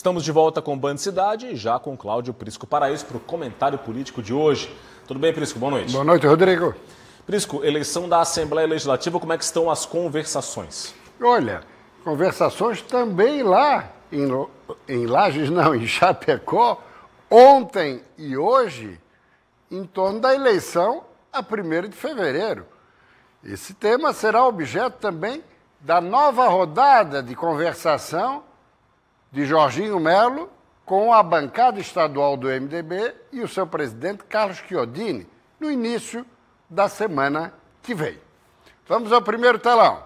Estamos de volta com Band Cidade e já com Cláudio Prisco Paraíso para o comentário político de hoje. Tudo bem, Prisco? Boa noite. Boa noite, Rodrigo. Prisco, eleição da Assembleia Legislativa, como é que estão as conversações? Olha, conversações também lá em, em Lages, não, em Chapecó, ontem e hoje, em torno da eleição a 1 de fevereiro. Esse tema será objeto também da nova rodada de conversação de Jorginho Melo com a bancada estadual do MDB e o seu presidente Carlos Chiodini no início da semana que vem. Vamos ao primeiro telão.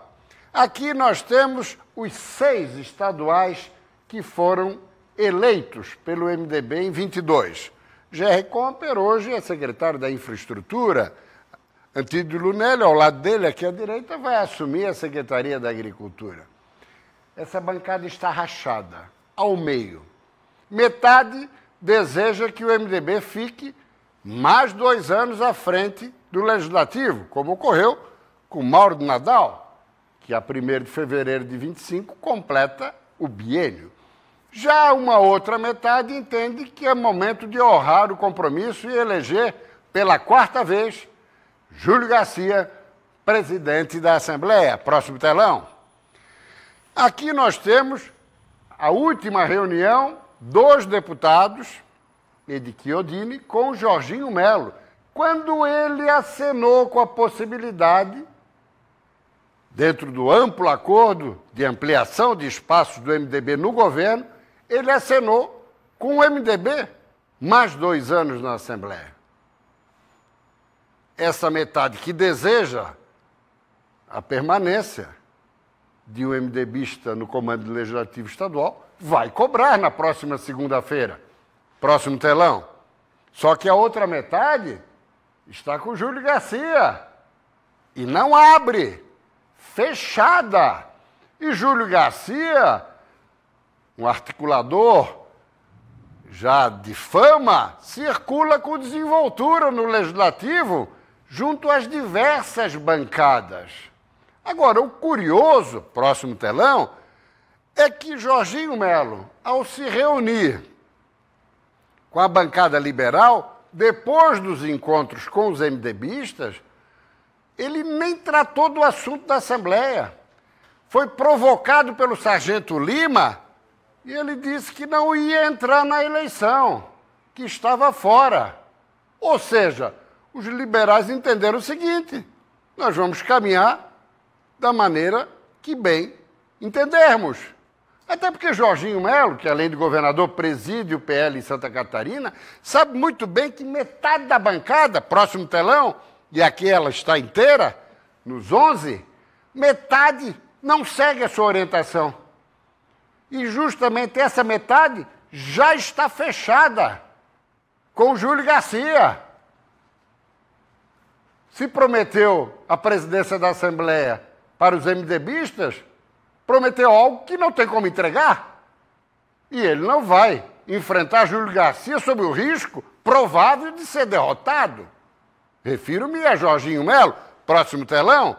Aqui nós temos os seis estaduais que foram eleitos pelo MDB em 22. GR Comper hoje é secretário da Infraestrutura. Antídio Lunelli, ao lado dele, aqui à direita, vai assumir a Secretaria da Agricultura. Essa bancada está rachada ao meio. Metade deseja que o MDB fique mais dois anos à frente do legislativo, como ocorreu com Mauro Nadal, que a 1 de fevereiro de 25 completa o biênio. Já uma outra metade entende que é momento de honrar o compromisso e eleger pela quarta vez Júlio Garcia, presidente da Assembleia. Próximo telão. Aqui nós temos a última reunião dos deputados Edi Chiodini com Jorginho Melo, quando ele acenou com a possibilidade, dentro do amplo acordo de ampliação de espaços do MDB no governo, ele acenou com o MDB mais dois anos na Assembleia. Essa metade que deseja a permanência de um MDBista no comando legislativo estadual, vai cobrar na próxima segunda-feira, próximo telão. Só que a outra metade está com Júlio Garcia e não abre, fechada. E Júlio Garcia, um articulador já de fama, circula com desenvoltura no legislativo junto às diversas bancadas. Agora, o curioso, próximo telão, é que Jorginho Melo, ao se reunir com a bancada liberal, depois dos encontros com os MDBistas, ele nem tratou do assunto da Assembleia. Foi provocado pelo Sargento Lima e ele disse que não ia entrar na eleição, que estava fora. Ou seja, os liberais entenderam o seguinte: nós vamos caminhar da maneira que bem entendermos. Até porque Jorginho Melo, que além de governador preside o PL em Santa Catarina, sabe muito bem que metade da bancada, próximo telão, e aqui ela está inteira, nos 11, metade não segue a sua orientação. E justamente essa metade já está fechada com Júlio Garcia. Se prometeu a presidência da Assembleia para os MDBistas, prometeu algo que não tem como entregar. E ele não vai enfrentar Júlio Garcia sob o risco provável de ser derrotado. Refiro-me a Jorginho Melo, próximo telão.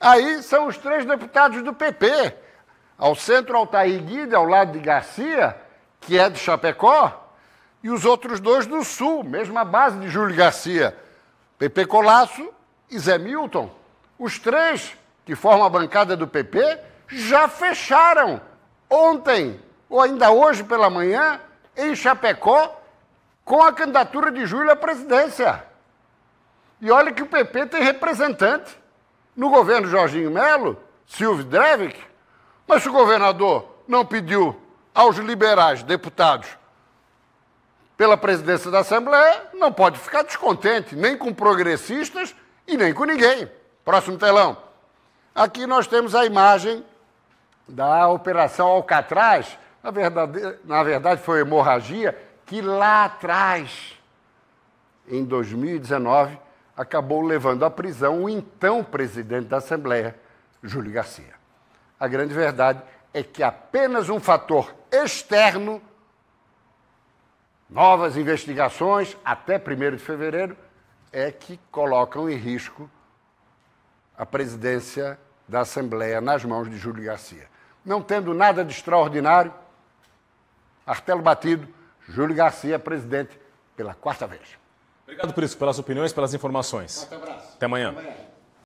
Aí são os três deputados do PP. Ao centro, Altair Guida, ao lado de Garcia, que é de Chapecó, e os outros dois do Sul, mesma base de Júlio Garcia. PP Colasso e Zé Milton. Os três que forma a bancada do PP, já fecharam ontem, ou ainda hoje pela manhã, em Chapecó, com a candidatura de Júlio à presidência. E olha que o PP tem representante no governo Jorginho Melo, Silvio Drevic, mas se o governador não pediu aos liberais deputados pela presidência da Assembleia, não pode ficar descontente, nem com progressistas e nem com ninguém. Próximo telão. Aqui nós temos a imagem da Operação Alcatraz, na verdade, na verdade foi hemorragia, que lá atrás, em 2019, acabou levando à prisão o então presidente da Assembleia, Júlio Garcia. A grande verdade é que apenas um fator externo, novas investigações até 1 de fevereiro, é que colocam em risco a presidência da Assembleia nas mãos de Júlio Garcia. Não tendo nada de extraordinário, artelo batido, Júlio Garcia, presidente, pela quarta vez. Obrigado por isso, pelas opiniões, pelas informações. Um abraço. Até amanhã. Até amanhã.